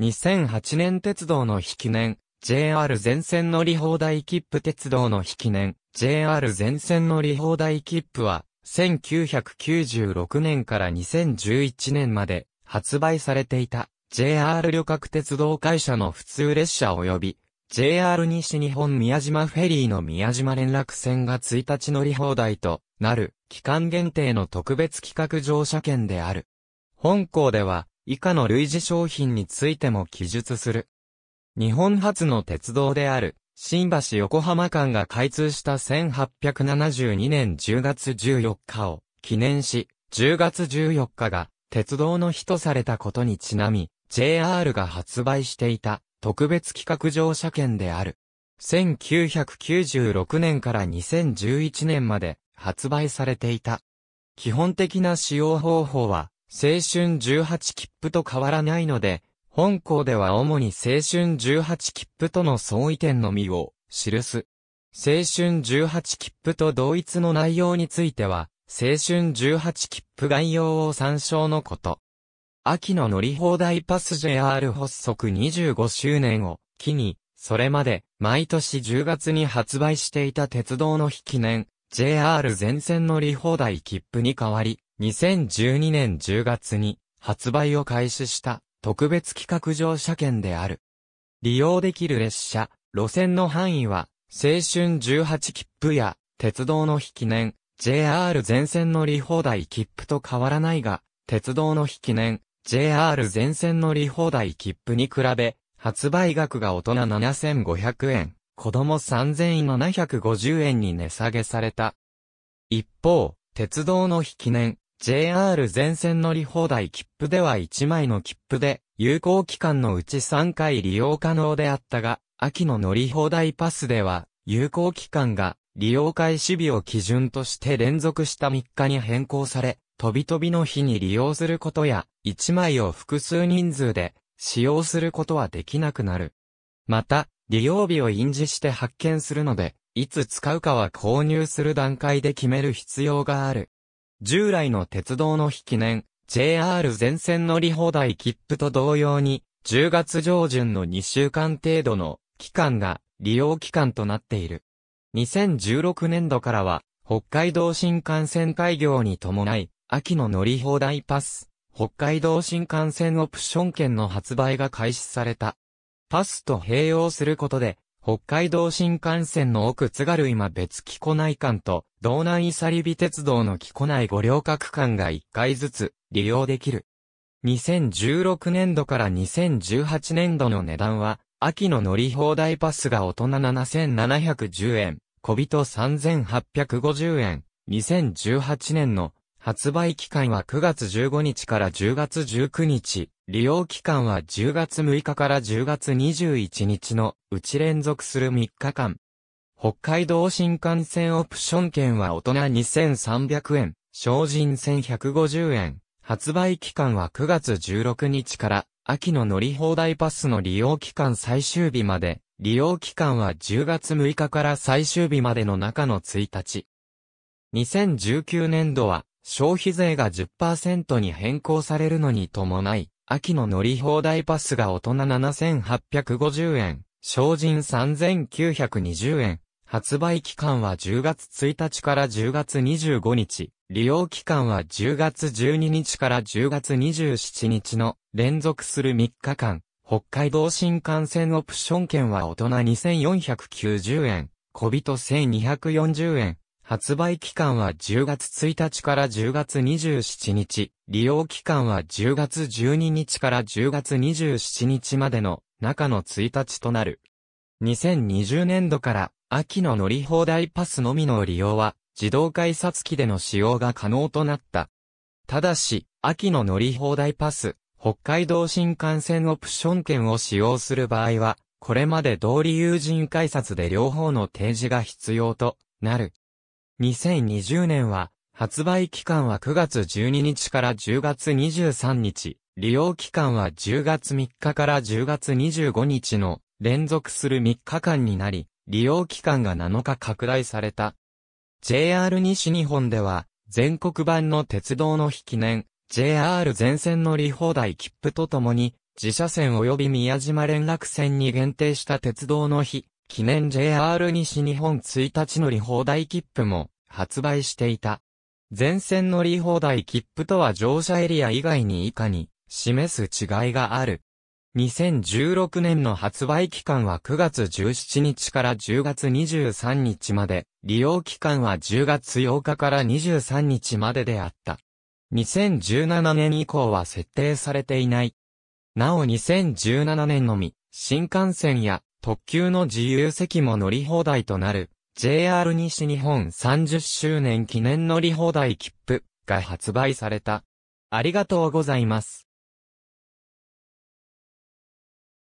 2008年鉄道の引き年、JR 全線乗り放題切符鉄道の引き年、JR 全線乗り放題切符は、1996年から2011年まで発売されていた JR 旅客鉄道会社の普通列車及び JR 西日本宮島フェリーの宮島連絡船が1日乗り放題となる期間限定の特別企画乗車券である。本校では以下の類似商品についても記述する。日本初の鉄道である、新橋横浜間が開通した1872年10月14日を記念し、10月14日が鉄道の日とされたことにちなみ、JR が発売していた特別企画乗車券である。1996年から2011年まで発売されていた。基本的な使用方法は青春18切符と変わらないので、本校では主に青春18切符との相違点のみを記す。青春18切符と同一の内容については、青春18切符概要を参照のこと。秋の乗り放題パス JR 発足25周年を機に、それまで毎年10月に発売していた鉄道の日記念 JR 全線乗り放題切符に変わり、2012年10月に発売を開始した特別企画乗車券である。利用できる列車、路線の範囲は、青春18切符や、鉄道の引き年、JR 全線乗り放題切符と変わらないが、鉄道の引き年、JR 全線乗り放題切符に比べ、発売額が大人7500円、子供3750円に値下げされた。一方、鉄道の引き年、JR 全線乗り放題切符では1枚の切符で、有効期間のうち3回利用可能であったが、秋の乗り放題パスでは、有効期間が利用開始日を基準として連続した3日に変更され、飛び飛びの日に利用することや、1枚を複数人数で使用することはできなくなる。また、利用日を印字して発券するので、いつ使うかは購入する段階で決める必要がある。従来の鉄道の引き年、JR 全線乗り放題切符と同様に、10月上旬の2週間程度の期間が利用期間となっている。2016年度からは、北海道新幹線開業に伴い、秋の乗り放題パス、北海道新幹線オプション券の発売が開始された。パスと併用することで、北海道新幹線の奥津軽今別木古内間と、道南伊佐里美鉄道の木古内五稜郭間が1回ずつ利用できる。2016年度から2018年度の値段は、秋の乗り放題パスが大人7710円、小人3850円、2018年の発売期間は9月15日から10月19日、利用期間は10月6日から10月21日のうち連続する3日間。北海道新幹線オプション券は大人2300円、精進1150円。発売期間は9月16日から秋の乗り放題パスの利用期間最終日まで、利用期間は10月6日から最終日までの中の1日。2019年度は消費税が10%に変更されるのに伴い、秋の乗り放題パスが大人7850円、精進3920円、発売期間は10月1日から10月25日、利用期間は10月12日から10月27日の連続する3日間、北海道新幹線オプション券は大人2490円、小人1240円、発売期間は10月1日から10月27日、利用期間は10月12日から10月27日までの中の1日となる。2020年度から秋の乗り放題パスのみの利用は自動改札機での使用が可能となった。ただし、秋の乗り放題パス、北海道新幹線オプション券を使用する場合は、これまで通り友人改札で両方の提示が必要となる。2020年は、発売期間は9月12日から10月23日、利用期間は10月3日から10月25日の連続する3日間になり、利用期間が7日拡大された。JR 西日本では、全国版の鉄道の日記念、JR 全線乗り放題切符とともに、自社線及び宮島連絡線に限定した鉄道の日、記念 JR 西日本1日乗り放題切符も発売していた。全線乗り放題切符とは乗車エリア以外に以下に示す違いがある。2016年の発売期間は9月17日から10月23日まで、利用期間は10月8日から23日までであった。2017年以降は設定されていない。なお2017年のみ、新幹線や特急の自由席も乗り放題となる、JR 西日本30周年記念乗り放題切符が発売された。ありがとうございます。